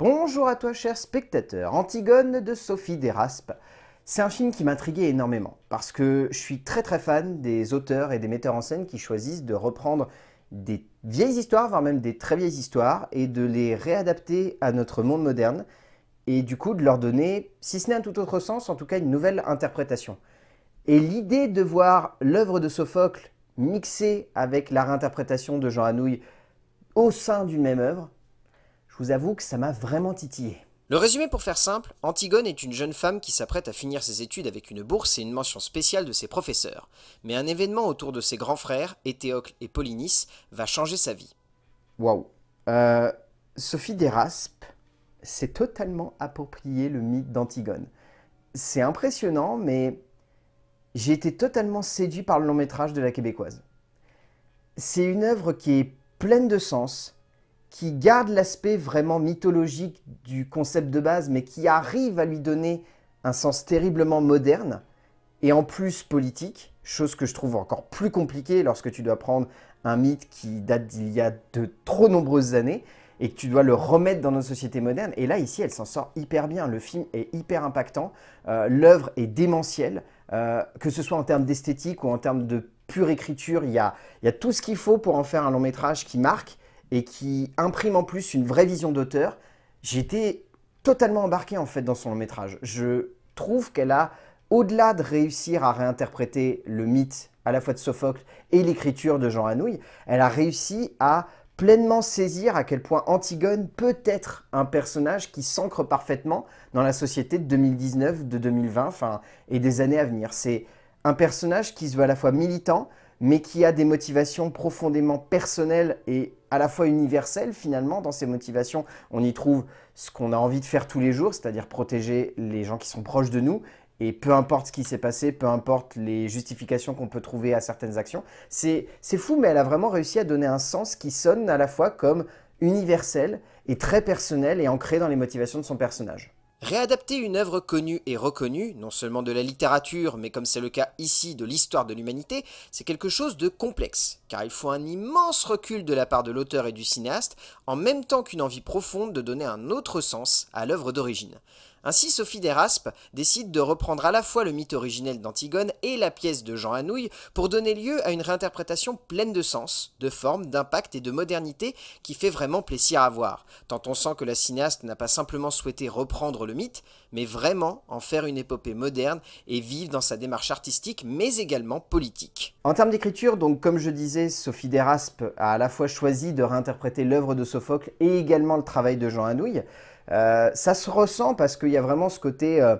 Bonjour à toi cher spectateur, Antigone de Sophie Deraspe. C'est un film qui m'intriguait énormément, parce que je suis très très fan des auteurs et des metteurs en scène qui choisissent de reprendre des vieilles histoires, voire même des très vieilles histoires, et de les réadapter à notre monde moderne, et du coup de leur donner, si ce n'est un tout autre sens, en tout cas une nouvelle interprétation. Et l'idée de voir l'œuvre de Sophocle mixée avec la réinterprétation de Jean Hanouille au sein d'une même œuvre, vous avoue que ça m'a vraiment titillé. Le résumé pour faire simple, Antigone est une jeune femme qui s'apprête à finir ses études avec une bourse et une mention spéciale de ses professeurs. Mais un événement autour de ses grands frères, Éthéocle et Polynice, va changer sa vie. Waouh. Euh, Sophie Deraspe s'est totalement approprié le mythe d'Antigone. C'est impressionnant, mais j'ai été totalement séduit par le long métrage de la québécoise. C'est une œuvre qui est pleine de sens, qui garde l'aspect vraiment mythologique du concept de base, mais qui arrive à lui donner un sens terriblement moderne, et en plus politique, chose que je trouve encore plus compliquée lorsque tu dois prendre un mythe qui date d'il y a de trop nombreuses années, et que tu dois le remettre dans nos sociétés modernes. Et là, ici, elle s'en sort hyper bien. Le film est hyper impactant, euh, l'œuvre est démentielle, euh, que ce soit en termes d'esthétique ou en termes de pure écriture, il y a tout ce qu'il faut pour en faire un long métrage qui marque et qui imprime en plus une vraie vision d'auteur, j'étais totalement embarqué en fait dans son long métrage. Je trouve qu'elle a, au-delà de réussir à réinterpréter le mythe à la fois de Sophocle et l'écriture de Jean Anouilh, elle a réussi à pleinement saisir à quel point Antigone peut être un personnage qui s'ancre parfaitement dans la société de 2019, de 2020 et des années à venir. C'est un personnage qui se veut à la fois militant, mais qui a des motivations profondément personnelles et à la fois universelles finalement. Dans ces motivations, on y trouve ce qu'on a envie de faire tous les jours, c'est-à-dire protéger les gens qui sont proches de nous. Et peu importe ce qui s'est passé, peu importe les justifications qu'on peut trouver à certaines actions, c'est fou, mais elle a vraiment réussi à donner un sens qui sonne à la fois comme universel et très personnel et ancré dans les motivations de son personnage. Réadapter une œuvre connue et reconnue, non seulement de la littérature, mais comme c'est le cas ici de l'histoire de l'humanité, c'est quelque chose de complexe, car il faut un immense recul de la part de l'auteur et du cinéaste, en même temps qu'une envie profonde de donner un autre sens à l'œuvre d'origine. Ainsi, Sophie Deraspe décide de reprendre à la fois le mythe originel d'Antigone et la pièce de Jean Anouilh pour donner lieu à une réinterprétation pleine de sens, de forme, d'impact et de modernité qui fait vraiment plaisir à voir, tant on sent que la cinéaste n'a pas simplement souhaité reprendre le mythe, mais vraiment en faire une épopée moderne et vive dans sa démarche artistique mais également politique. En termes d'écriture, donc comme je disais, Sophie Deraspe a à la fois choisi de réinterpréter l'œuvre de Sophocle et également le travail de Jean Anouilh. Euh, ça se ressent parce qu'il y a vraiment ce côté euh,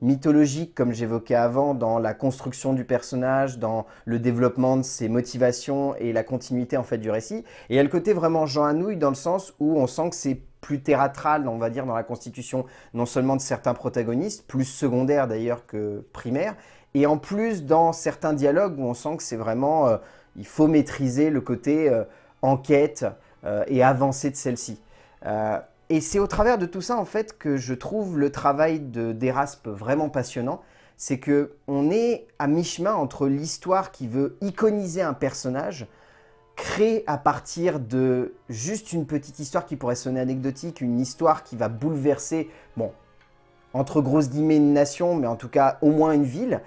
mythologique, comme j'évoquais avant, dans la construction du personnage, dans le développement de ses motivations et la continuité en fait du récit. Et il y a le côté vraiment Jean Anouilh dans le sens où on sent que c'est plus théâtral, on va dire, dans la constitution non seulement de certains protagonistes, plus secondaires d'ailleurs que primaires, et en plus dans certains dialogues où on sent que c'est vraiment, euh, il faut maîtriser le côté enquête et avancée de celle-ci. Et c'est au travers de tout ça, en fait, que je trouve le travail d'Eraspe vraiment passionnant. C'est que on est à mi-chemin entre l'histoire qui veut iconiser un personnage, créé à partir de juste une petite histoire qui pourrait sonner anecdotique, une histoire qui va bouleverser, bon, entre grosses guillemets, une nation, mais en tout cas au moins une ville,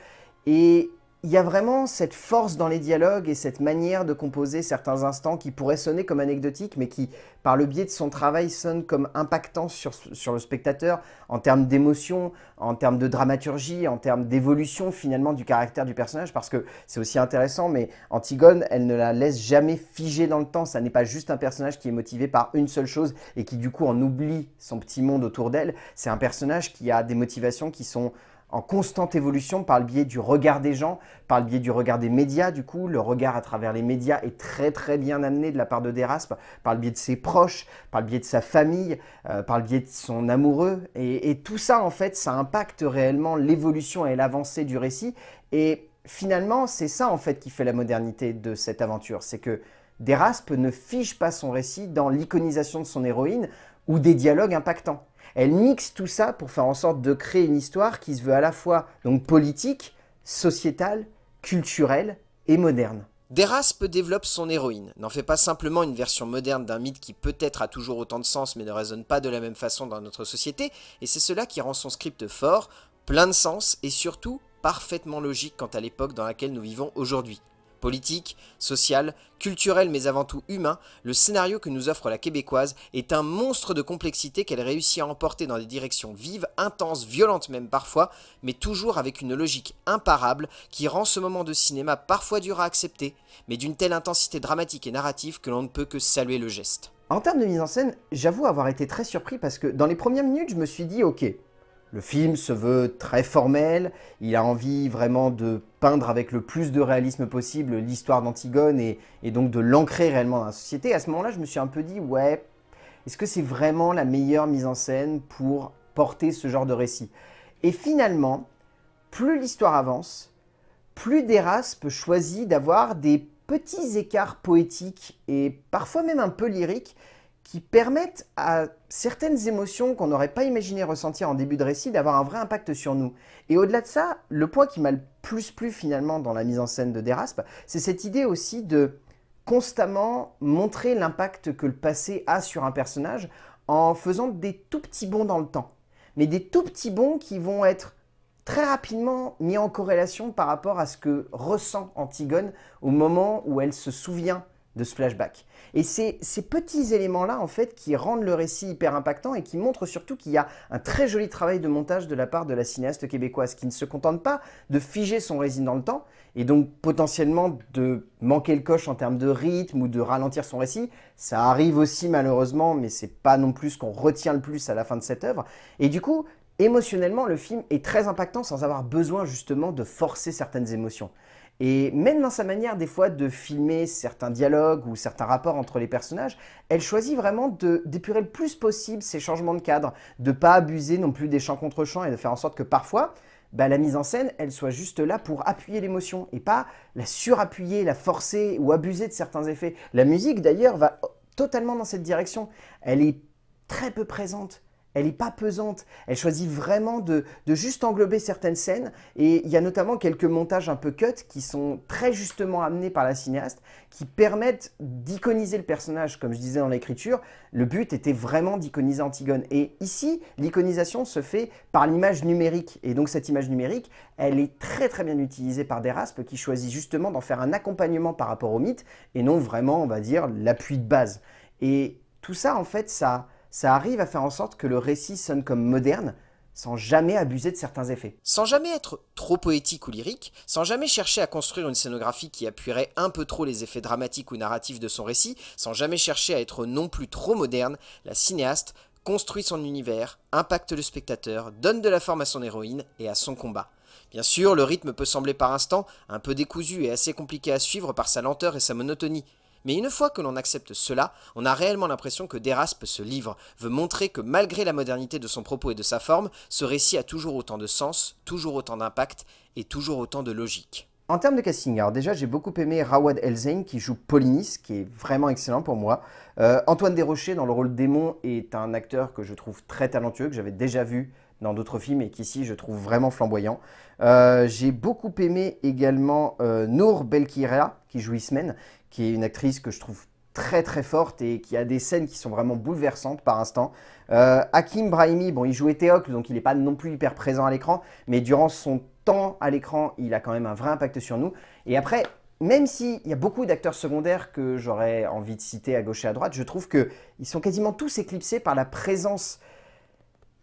et il y a vraiment cette force dans les dialogues et cette manière de composer certains instants qui pourraient sonner comme anecdotiques, mais qui, par le biais de son travail, sonnent comme impactants sur, le spectateur en termes d'émotion, en termes de dramaturgie, en termes d'évolution finalement du caractère du personnage, parce que c'est aussi intéressant, mais Antigone, elle ne la laisse jamais figée dans le temps. Ça n'est pas juste un personnage qui est motivé par une seule chose et qui du coup en oublie son petit monde autour d'elle. C'est un personnage qui a des motivations qui sont en constante évolution par le biais du regard des gens, par le biais du regard des médias du coup. Le regard à travers les médias est très très bien amené de la part de Deraspe, par le biais de ses proches, par le biais de sa famille, euh, par le biais de son amoureux. Et, tout ça en fait, ça impacte réellement l'évolution et l'avancée du récit. Et finalement, c'est ça en fait qui fait la modernité de cette aventure. C'est que Deraspe ne fiche pas son récit dans l'iconisation de son héroïne ou des dialogues impactants. Elle mixe tout ça pour faire en sorte de créer une histoire qui se veut à la fois donc politique, sociétale, culturelle et moderne. Deraspe développe son héroïne, n'en fait pas simplement une version moderne d'un mythe qui peut-être a toujours autant de sens mais ne résonne pas de la même façon dans notre société, et c'est cela qui rend son script fort, plein de sens et surtout parfaitement logique quant à l'époque dans laquelle nous vivons aujourd'hui. Politique, sociale, culturel mais avant tout humain, le scénario que nous offre la québécoise est un monstre de complexité qu'elle réussit à emporter dans des directions vives, intenses, violentes même parfois, mais toujours avec une logique imparable qui rend ce moment de cinéma parfois dur à accepter, mais d'une telle intensité dramatique et narrative que l'on ne peut que saluer le geste. En termes de mise en scène, j'avoue avoir été très surpris parce que dans les premières minutes, je me suis dit, ok, le film se veut très formel, il a envie vraiment de peindre avec le plus de réalisme possible l'histoire d'Antigone et, donc de l'ancrer réellement dans la société. À ce moment-là, je me suis un peu dit, ouais, est-ce que c'est vraiment la meilleure mise en scène pour porter ce genre de récit Et finalement, plus l'histoire avance, plus Deraspe choisit d'avoir des petits écarts poétiques et parfois même un peu lyriques qui permettent à certaines émotions qu'on n'aurait pas imaginé ressentir en début de récit d'avoir un vrai impact sur nous. Et au-delà de ça, le point qui m'a le plus plu finalement dans la mise en scène de Deraspe, c'est cette idée aussi de constamment montrer l'impact que le passé a sur un personnage en faisant des tout petits bonds dans le temps. Mais des tout petits bonds qui vont être très rapidement mis en corrélation par rapport à ce que ressent Antigone au moment où elle se souvient de ce flashback. Et c'est ces petits éléments-là, en fait, qui rendent le récit hyper impactant et qui montrent surtout qu'il y a un très joli travail de montage de la part de la cinéaste québécoise, qui ne se contente pas de figer son récit dans le temps, et donc potentiellement de manquer le coche en termes de rythme ou de ralentir son récit. Ça arrive aussi malheureusement, mais c'est pas non plus ce qu'on retient le plus à la fin de cette œuvre. Et du coup, émotionnellement, le film est très impactant sans avoir besoin justement de forcer certaines émotions. Et même dans sa manière des fois de filmer certains dialogues ou certains rapports entre les personnages, elle choisit vraiment d'épurer le plus possible ces changements de cadre, de pas abuser non plus des champs contre champs et de faire en sorte que parfois, bah, la mise en scène, elle soit juste là pour appuyer l'émotion et pas la surappuyer, la forcer ou abuser de certains effets. La musique d'ailleurs va totalement dans cette direction. Elle est très peu présente elle n'est pas pesante. Elle choisit vraiment de, juste englober certaines scènes. Et il y a notamment quelques montages un peu cut qui sont très justement amenés par la cinéaste, qui permettent d'iconiser le personnage. Comme je disais dans l'écriture, le but était vraiment d'iconiser Antigone. Et ici, l'iconisation se fait par l'image numérique. Et donc cette image numérique, elle est très très bien utilisée par Deraspe, qui choisit justement d'en faire un accompagnement par rapport au mythe, et non vraiment, on va dire, l'appui de base. Et tout ça, en fait, ça ça arrive à faire en sorte que le récit sonne comme moderne, sans jamais abuser de certains effets. Sans jamais être trop poétique ou lyrique, sans jamais chercher à construire une scénographie qui appuierait un peu trop les effets dramatiques ou narratifs de son récit, sans jamais chercher à être non plus trop moderne, la cinéaste construit son univers, impacte le spectateur, donne de la forme à son héroïne et à son combat. Bien sûr, le rythme peut sembler par instant un peu décousu et assez compliqué à suivre par sa lenteur et sa monotonie, mais une fois que l'on accepte cela, on a réellement l'impression que Deraspe ce livre, veut montrer que malgré la modernité de son propos et de sa forme, ce récit a toujours autant de sens, toujours autant d'impact et toujours autant de logique. En termes de casting, alors déjà j'ai beaucoup aimé Rawad Elzein qui joue Polynice, qui est vraiment excellent pour moi. Euh, Antoine Desrochers dans le rôle démon est un acteur que je trouve très talentueux, que j'avais déjà vu dans d'autres films et qu'ici je trouve vraiment flamboyant. Euh, j'ai beaucoup aimé également euh, Nour Belkira qui joue Ismen, qui est une actrice que je trouve très très forte et qui a des scènes qui sont vraiment bouleversantes par instant. Euh, Hakim Brahimi, bon, il jouait Théocle, donc il n'est pas non plus hyper présent à l'écran, mais durant son temps à l'écran, il a quand même un vrai impact sur nous. Et après, même s'il y a beaucoup d'acteurs secondaires que j'aurais envie de citer à gauche et à droite, je trouve qu'ils sont quasiment tous éclipsés par la présence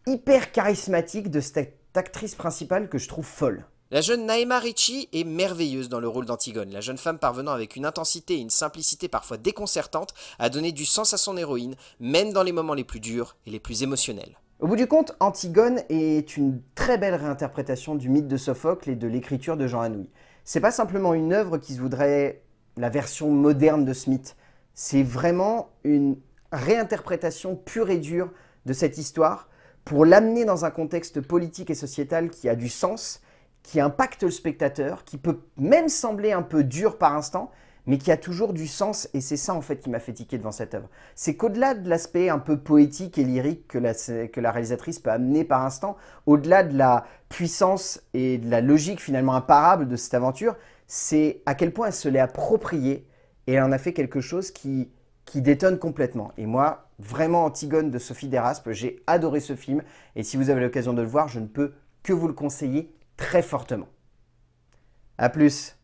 hyper charismatique de cette actrice principale que je trouve folle. La jeune Naima Ritchie est merveilleuse dans le rôle d'Antigone, la jeune femme parvenant avec une intensité et une simplicité parfois déconcertantes à donner du sens à son héroïne, même dans les moments les plus durs et les plus émotionnels. Au bout du compte, Antigone est une très belle réinterprétation du mythe de Sophocle et de l'écriture de Jean Anouilh. C'est pas simplement une œuvre qui se voudrait la version moderne de ce mythe, c'est vraiment une réinterprétation pure et dure de cette histoire pour l'amener dans un contexte politique et sociétal qui a du sens qui impacte le spectateur, qui peut même sembler un peu dur par instant, mais qui a toujours du sens, et c'est ça en fait qui m'a fait tiquer devant cette œuvre. C'est qu'au-delà de l'aspect un peu poétique et lyrique que la, que la réalisatrice peut amener par instant, au-delà de la puissance et de la logique finalement imparable de cette aventure, c'est à quel point elle se l'est appropriée, et elle en a fait quelque chose qui, qui détonne complètement. Et moi, vraiment Antigone de Sophie Deraspe, j'ai adoré ce film, et si vous avez l'occasion de le voir, je ne peux que vous le conseiller très fortement. A plus